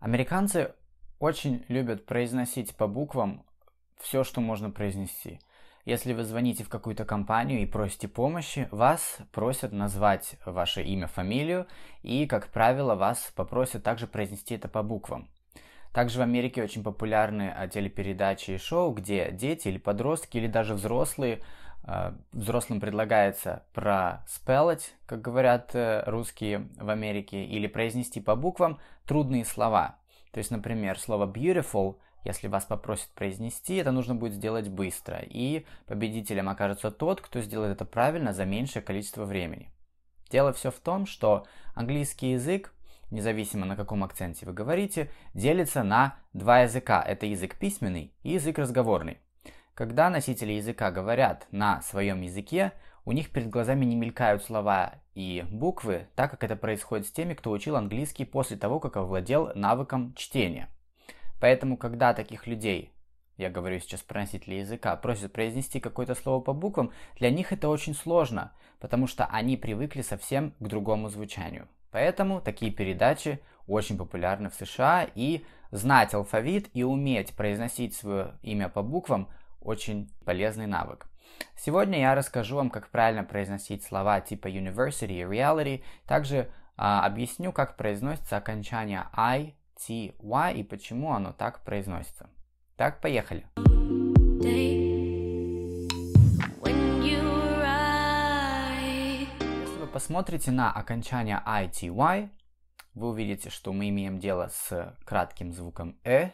Американцы очень любят произносить по буквам все, что можно произнести. Если вы звоните в какую-то компанию и просите помощи, вас просят назвать ваше имя, фамилию, и, как правило, вас попросят также произнести это по буквам. Также в Америке очень популярны телепередачи и шоу, где дети или подростки, или даже взрослые Э, взрослым предлагается проспелать, как говорят э, русские в Америке, или произнести по буквам трудные слова. То есть, например, слово beautiful, если вас попросят произнести, это нужно будет сделать быстро, и победителем окажется тот, кто сделает это правильно за меньшее количество времени. Дело все в том, что английский язык, независимо на каком акценте вы говорите, делится на два языка. Это язык письменный и язык разговорный. Когда носители языка говорят на своем языке, у них перед глазами не мелькают слова и буквы, так как это происходит с теми, кто учил английский после того, как овладел навыком чтения. Поэтому, когда таких людей, я говорю сейчас про носители языка, просят произнести какое-то слово по буквам, для них это очень сложно, потому что они привыкли совсем к другому звучанию. Поэтому такие передачи очень популярны в США, и знать алфавит и уметь произносить свое имя по буквам – очень полезный навык. Сегодня я расскажу вам, как правильно произносить слова типа university и reality, также а, объясню, как произносится окончание I, T, Y и почему оно так произносится. Так, поехали. Если вы посмотрите на окончание I, T, Y, вы увидите, что мы имеем дело с кратким звуком «э»,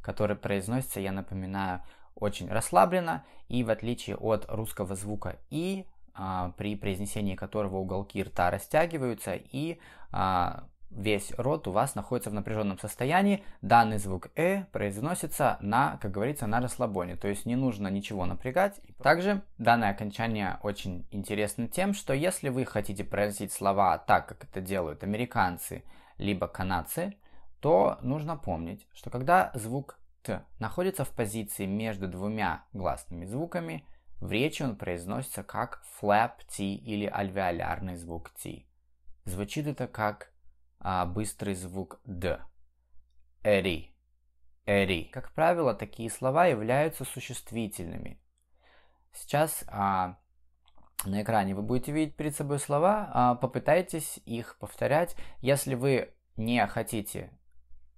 который произносится, я напоминаю, очень расслабленно и в отличие от русского звука «и», а, при произнесении которого уголки рта растягиваются и а, весь рот у вас находится в напряженном состоянии, данный звук «э» произносится на, как говорится, на расслабоне, то есть не нужно ничего напрягать. Также данное окончание очень интересно тем, что если вы хотите произносить слова так, как это делают американцы, либо канадцы, то нужно помнить, что когда звук Т находится в позиции между двумя гласными звуками. В речи он произносится как flap T или альвеолярный звук T. Звучит это как а, быстрый звук Д. Эри. Эри. Как правило, такие слова являются существительными. Сейчас а, на экране вы будете видеть перед собой слова, а, попытайтесь их повторять. Если вы не хотите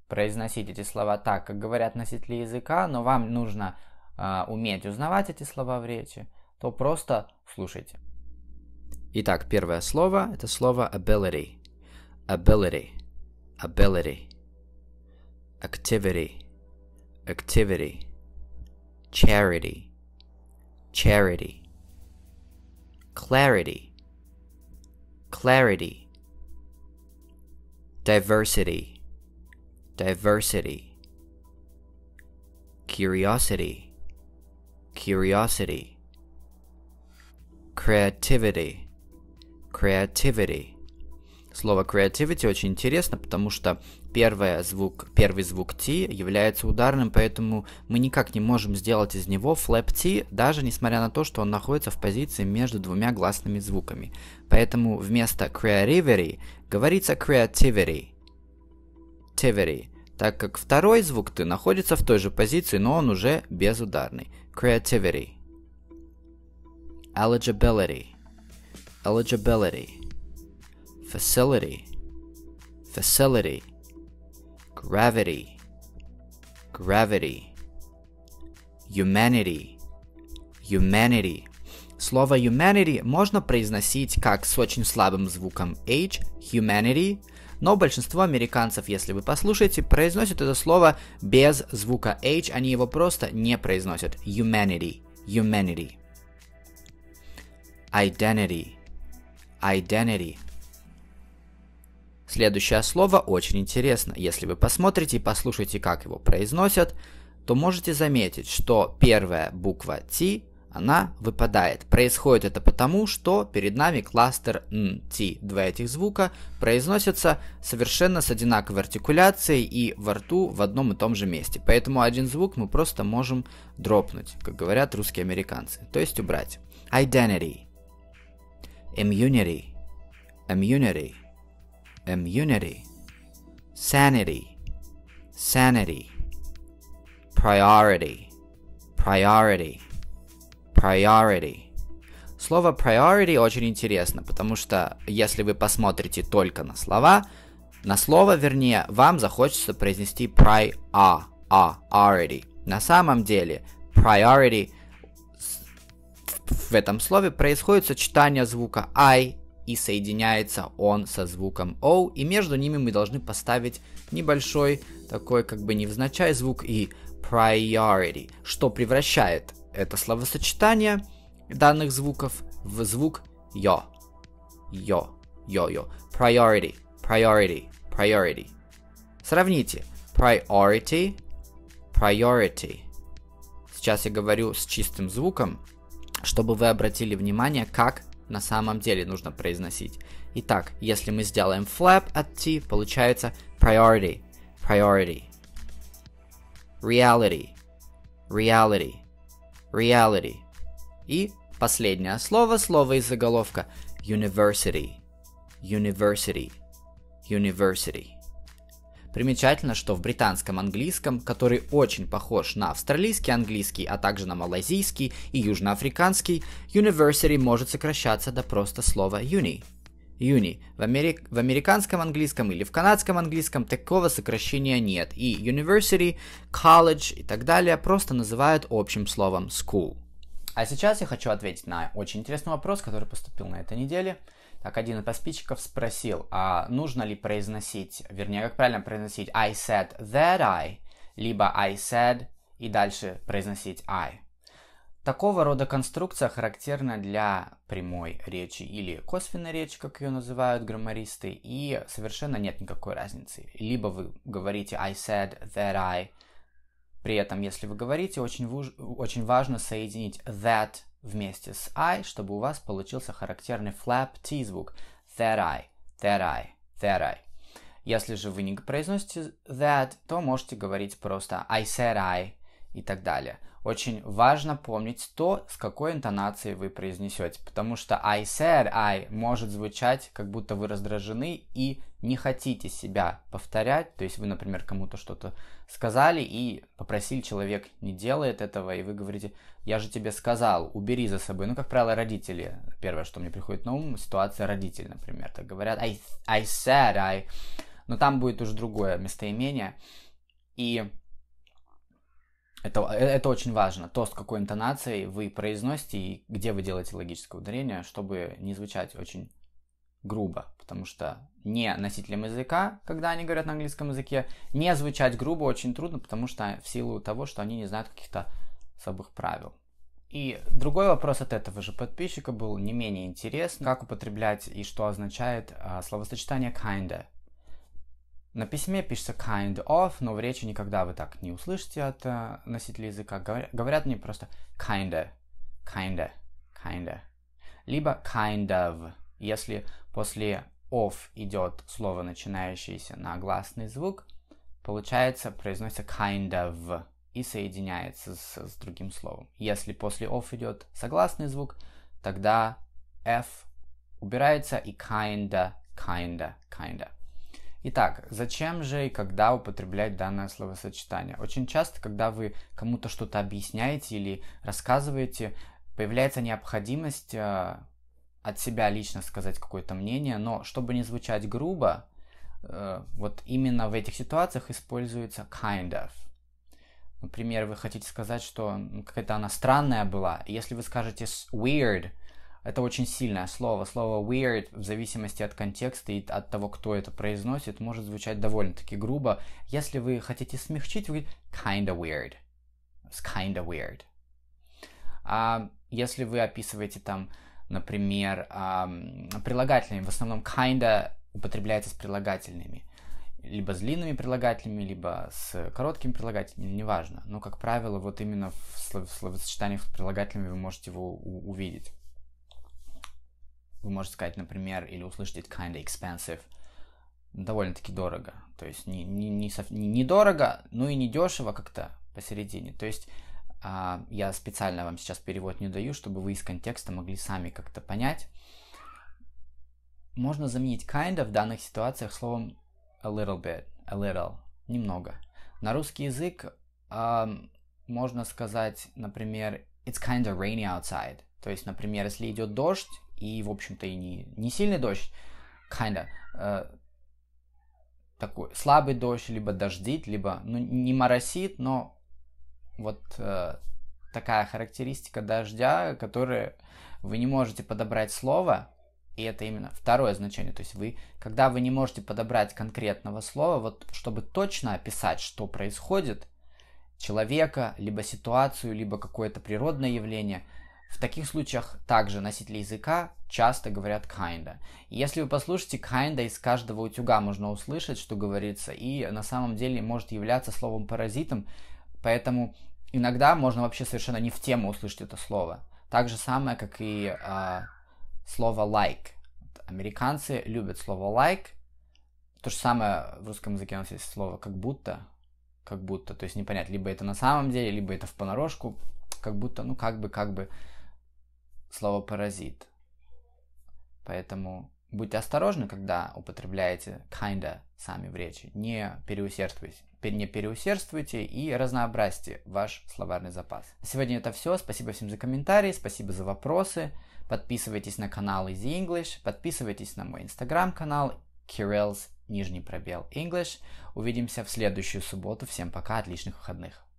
произносить эти слова так, как говорят носители языка, но вам нужно э, уметь узнавать эти слова в речи, то просто слушайте. Итак, первое слово – это слово ability. Ability. Ability. Activity. Activity. Charity. Charity. Clarity. Clarity. Diversity diversity, curiosity, curiosity, creativity, creativity. Слово creativity очень интересно, потому что первый звук, первый звук T является ударным, поэтому мы никак не можем сделать из него flap T, даже несмотря на то, что он находится в позиции между двумя гласными звуками. Поэтому вместо creativity говорится creativity. Creativity, так как второй звук «ты» находится в той же позиции, но он уже безударный. Creativity. Eligibility. Eligibility. Facility. Facility. Gravity. Gravity. Humanity. Humanity. Слово humanity можно произносить как с очень слабым звуком H, humanity, но большинство американцев, если вы послушаете, произносят это слово без звука H, они его просто не произносят. Humanity, humanity. Identity, identity. Следующее слово очень интересно. Если вы посмотрите и послушаете, как его произносят, то можете заметить, что первая буква T она выпадает. Происходит это потому, что перед нами кластер NT, два этих звука, произносятся совершенно с одинаковой артикуляцией и во рту в одном и том же месте. Поэтому один звук мы просто можем дропнуть, как говорят русские американцы, то есть убрать. Identity. Immunity. Immunity. Immunity. Sanity. Sanity. Priority. Priority priority. Слово priority очень интересно, потому что если вы посмотрите только на слова, на слово, вернее, вам захочется произнести priority. На самом деле, priority в этом слове происходит сочетание звука i и соединяется он со звуком O, и между ними мы должны поставить небольшой такой как бы невзначай звук и priority, что превращает это словосочетание данных звуков в звук йо. Йо, йо-йо. Priority, priority, priority. Сравните. Priority, priority. Сейчас я говорю с чистым звуком, чтобы вы обратили внимание, как на самом деле нужно произносить. Итак, если мы сделаем flap от T, получается priority, priority. Reality, reality reality. И последнее слово, слово из заголовка university. University. University. Примечательно, что в британском английском, который очень похож на австралийский английский, а также на малазийский и южноафриканский, university может сокращаться до просто слова uni Uni. В, Америк... в американском английском или в канадском английском такого сокращения нет. И university, college и так далее просто называют общим словом school. А сейчас я хочу ответить на очень интересный вопрос, который поступил на этой неделе. Так, один из подписчиков спросил, а нужно ли произносить, вернее, как правильно произносить I said that I, либо I said и дальше произносить I. Такого рода конструкция характерна для прямой речи или косвенной речи, как ее называют граммаристы, и совершенно нет никакой разницы. Либо вы говорите I said that I, при этом, если вы говорите, очень, вуж... очень важно соединить that вместе с I, чтобы у вас получился характерный flap T звук. That I, that I, that I. Если же вы не произносите that, то можете говорить просто I said I, и так далее. Очень важно помнить то, с какой интонацией вы произнесете, потому что I said I может звучать, как будто вы раздражены и не хотите себя повторять. То есть вы, например, кому-то что-то сказали и попросили, человек не делает этого, и вы говорите, я же тебе сказал, убери за собой. Ну, как правило, родители, первое, что мне приходит на ум, ситуация родитель например, так говорят, I, I said I, но там будет уже другое местоимение. И это, э, это очень важно, то, с какой интонацией вы произносите и где вы делаете логическое ударение, чтобы не звучать очень грубо, потому что не носителям языка, когда они говорят на английском языке, не звучать грубо очень трудно, потому что в силу того, что они не знают каких-то особых правил. И другой вопрос от этого же подписчика был не менее интересен, как употреблять и что означает а, словосочетание kinda. На письме пишется kind of, но в речи никогда вы так не услышите от э, носителя языка. Говорят, говорят мне просто kinda, kinda, kinda. Либо kind of, если после of идет слово, начинающееся на гласный звук, получается, произносится kind of и соединяется с, с другим словом. Если после of идет согласный звук, тогда f убирается и kinda, kinda, kinda. Итак, зачем же и когда употреблять данное словосочетание? Очень часто, когда вы кому-то что-то объясняете или рассказываете, появляется необходимость э, от себя лично сказать какое-то мнение, но чтобы не звучать грубо, э, вот именно в этих ситуациях используется kind of. Например, вы хотите сказать, что ну, какая-то она странная была. Если вы скажете weird – это очень сильное слово. Слово weird в зависимости от контекста и от того, кто это произносит, может звучать довольно-таки грубо. Если вы хотите смягчить, вы говорите kinda weird. It's kinda weird. А если вы описываете там, например, прилагательными, в основном kinda употребляется с прилагательными. Либо с длинными прилагательными, либо с короткими прилагательными, неважно. Но, как правило, вот именно в словосочетаниях с прилагательными вы можете его увидеть. Вы можете сказать, например, или услышать «It's kinda expensive», довольно-таки дорого. То есть не, не, не, не, не дорого, но и не дешево как-то посередине. То есть а, я специально вам сейчас перевод не даю, чтобы вы из контекста могли сами как-то понять. Можно заменить kind of в данных ситуациях словом a little bit, a little, немного. На русский язык а, можно сказать, например, it's kind of rainy outside. То есть, например, если идет дождь, и, в общем-то, и не, не сильный дождь, kinda, э, такой слабый дождь, либо дождит, либо, ну, не моросит, но вот э, такая характеристика дождя, которую вы не можете подобрать слово, и это именно второе значение. То есть вы, когда вы не можете подобрать конкретного слова, вот чтобы точно описать, что происходит, человека, либо ситуацию, либо какое-то природное явление – в таких случаях также носители языка часто говорят kinda. Если вы послушаете kinda, из каждого утюга можно услышать, что говорится, и на самом деле может являться словом паразитом, поэтому иногда можно вообще совершенно не в тему услышать это слово. Так же самое, как и э, слово like. Американцы любят слово like. То же самое в русском языке у нас есть слово как будто, как будто, то есть непонятно, либо это на самом деле, либо это в понарошку, как будто, ну как бы, как бы слово паразит. Поэтому будьте осторожны, когда употребляете kinda сами в речи. Не переусердствуйте. Не переусердствуйте и разнообразьте ваш словарный запас. Сегодня это все. Спасибо всем за комментарии, спасибо за вопросы. Подписывайтесь на канал Easy English, подписывайтесь на мой инстаграм-канал Kirill's нижний пробел English. Увидимся в следующую субботу. Всем пока, отличных выходных.